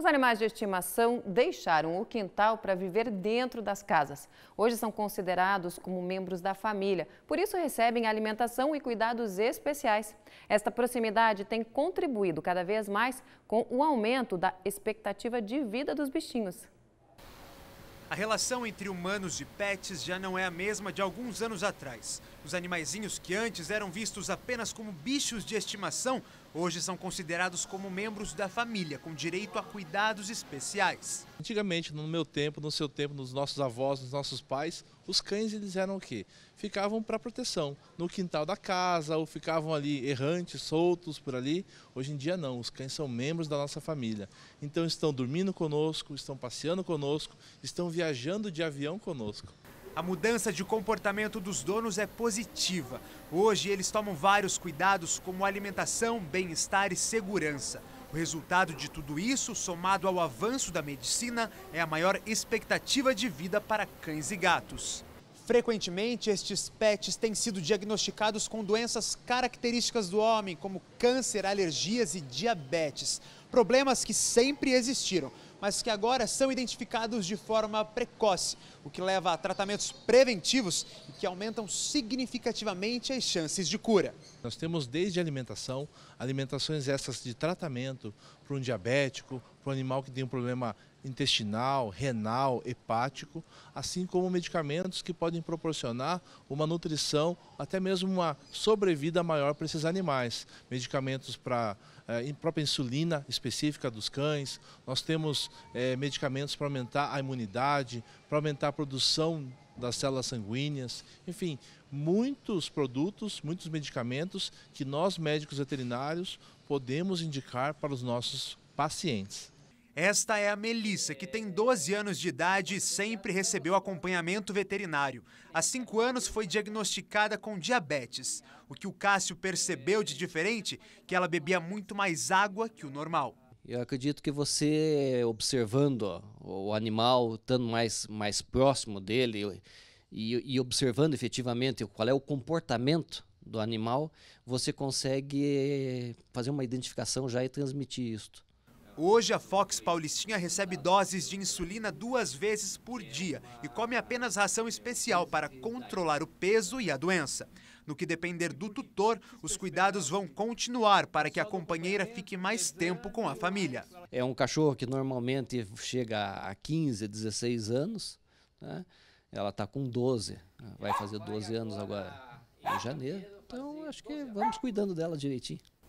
Os animais de estimação deixaram o quintal para viver dentro das casas. Hoje são considerados como membros da família, por isso recebem alimentação e cuidados especiais. Esta proximidade tem contribuído cada vez mais com o aumento da expectativa de vida dos bichinhos. A relação entre humanos e pets já não é a mesma de alguns anos atrás. Os animaizinhos que antes eram vistos apenas como bichos de estimação Hoje são considerados como membros da família, com direito a cuidados especiais. Antigamente, no meu tempo, no seu tempo, nos nossos avós, nos nossos pais, os cães eles eram o quê? Ficavam para proteção, no quintal da casa, ou ficavam ali errantes, soltos por ali. Hoje em dia não, os cães são membros da nossa família. Então estão dormindo conosco, estão passeando conosco, estão viajando de avião conosco. A mudança de comportamento dos donos é positiva. Hoje eles tomam vários cuidados, como alimentação, bem-estar e segurança. O resultado de tudo isso, somado ao avanço da medicina, é a maior expectativa de vida para cães e gatos. Frequentemente, estes pets têm sido diagnosticados com doenças características do homem, como câncer, alergias e diabetes. Problemas que sempre existiram, mas que agora são identificados de forma precoce, o que leva a tratamentos preventivos e que aumentam significativamente as chances de cura. Nós temos desde alimentação, alimentações essas de tratamento para um diabético, para um animal que tem um problema intestinal, renal, hepático, assim como medicamentos que podem proporcionar uma nutrição, até mesmo uma sobrevida maior para esses animais. Medicamentos para a eh, própria insulina específica dos cães, nós temos é, medicamentos para aumentar a imunidade, para aumentar a produção das células sanguíneas, enfim, muitos produtos, muitos medicamentos que nós médicos veterinários podemos indicar para os nossos pacientes. Esta é a Melissa, que tem 12 anos de idade e sempre recebeu acompanhamento veterinário. Há cinco anos foi diagnosticada com diabetes. O que o Cássio percebeu de diferente, é que ela bebia muito mais água que o normal. Eu acredito que você observando ó, o animal, estando mais, mais próximo dele e, e observando efetivamente qual é o comportamento do animal, você consegue fazer uma identificação já e transmitir isto. Hoje, a Fox Paulistinha recebe doses de insulina duas vezes por dia e come apenas ração especial para controlar o peso e a doença. No que depender do tutor, os cuidados vão continuar para que a companheira fique mais tempo com a família. É um cachorro que normalmente chega a 15, 16 anos, né? ela está com 12, né? vai fazer 12 anos agora em janeiro. Então, acho que vamos cuidando dela direitinho.